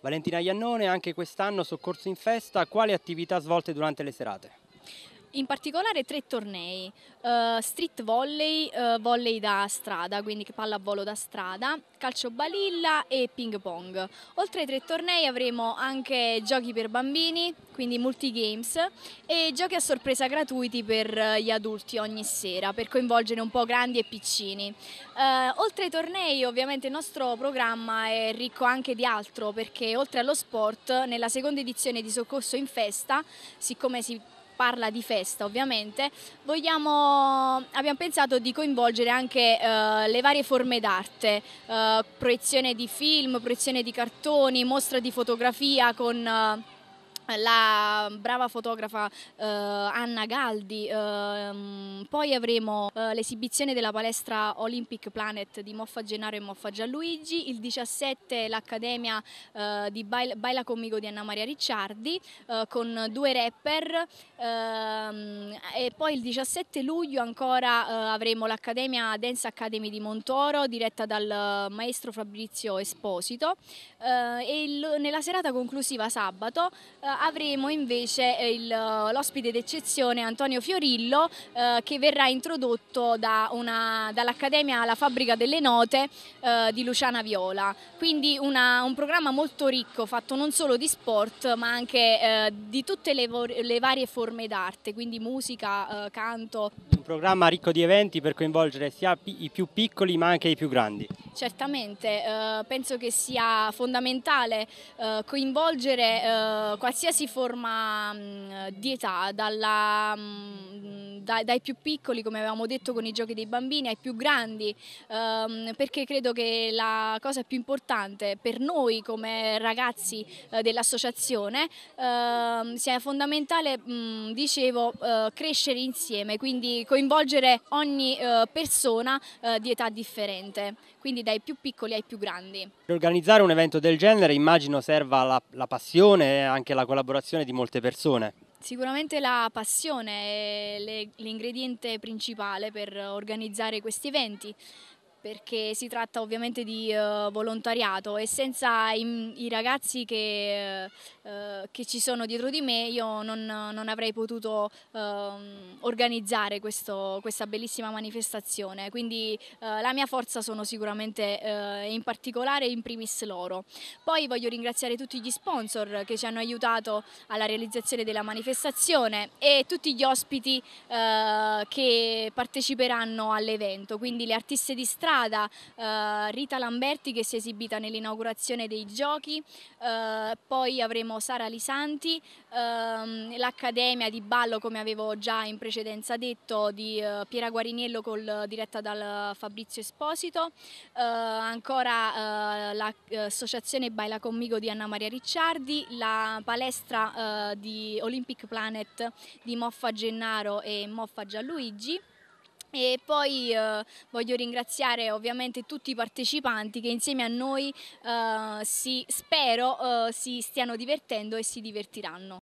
Valentina Iannone, anche quest'anno Soccorso in Festa, quali attività svolte durante le serate? in particolare tre tornei, uh, street volley, uh, volley da strada, quindi palla a volo da strada, calcio balilla e ping pong. Oltre ai tre tornei avremo anche giochi per bambini, quindi multigames e giochi a sorpresa gratuiti per eh, gli adulti ogni sera per coinvolgere un po' grandi e piccini. Uh, oltre ai tornei ovviamente il nostro programma è ricco anche di altro perché oltre allo sport nella seconda edizione di Soccorso in Festa, siccome si parla di festa ovviamente, vogliamo, abbiamo pensato di coinvolgere anche eh, le varie forme d'arte, eh, proiezione di film, proiezione di cartoni, mostra di fotografia con... Eh, la brava fotografa eh, Anna Galdi, ehm, poi avremo eh, l'esibizione della palestra Olympic Planet di Moffa Gennaro e Moffa Gianluigi, il 17 l'Accademia eh, di Baila, Conmigo di Anna Maria Ricciardi eh, con due rapper. Ehm, e poi il 17 luglio ancora eh, avremo l'Accademia Dance Academy di Montoro diretta dal eh, maestro Fabrizio Esposito eh, e il, nella serata conclusiva sabato eh, avremo invece eh, eh, l'ospite d'eccezione Antonio Fiorillo che verrà introdotto da dall'Accademia alla Fabbrica delle Note di Luciana Viola. Quindi una, un programma molto ricco fatto non solo di sport ma anche di tutte le, le varie forme d'arte, quindi musica, musica, eh, canto. Un programma ricco di eventi per coinvolgere sia i più piccoli ma anche i più grandi. Certamente, eh, penso che sia fondamentale eh, coinvolgere eh, qualsiasi forma mh, mm, di età, dalla, mh, mm, da, dai più piccoli, come avevamo detto con i giochi dei bambini, ai più grandi, ehm, perché credo che la cosa più importante per noi come ragazzi eh, dell'associazione ehm, sia fondamentale, mh, mm, dicevo, eh, crescere insieme, quindi coinvolgere ogni eh, persona di età differente. Quindi quindi dai più piccoli ai più grandi. Per organizzare un evento del genere immagino serva la, la passione e anche la collaborazione di molte persone. Sicuramente la passione è l'ingrediente principale per organizzare questi eventi, perché si tratta ovviamente di uh, volontariato e senza i, i ragazzi che, uh, che, ci sono dietro di me io non, non avrei potuto uh, organizzare questo, questa bellissima manifestazione, quindi la mia forza sono sicuramente in particolare in primis loro. Poi voglio ringraziare tutti gli sponsor che ci hanno aiutato alla realizzazione della manifestazione e tutti gli ospiti che parteciperanno all'evento, quindi le artiste di strada strada, eh, Rita Lamberti che si è esibita nell'inaugurazione dei giochi, eh, poi avremo Sara Lisanti, ehm, l'Accademia di Ballo come avevo già in precedenza detto di eh, Piera Guariniello col, diretta dal Fabrizio Esposito, eh, ancora eh, l'associazione eh, Baila Conmigo di Anna Maria Ricciardi, la palestra di Olympic Planet di Moffa Gennaro e Moffa Gianluigi. E poi eh, voglio ringraziare ovviamente tutti i partecipanti che insieme a noi eh, si, spero eh, si stiano divertendo e si divertiranno.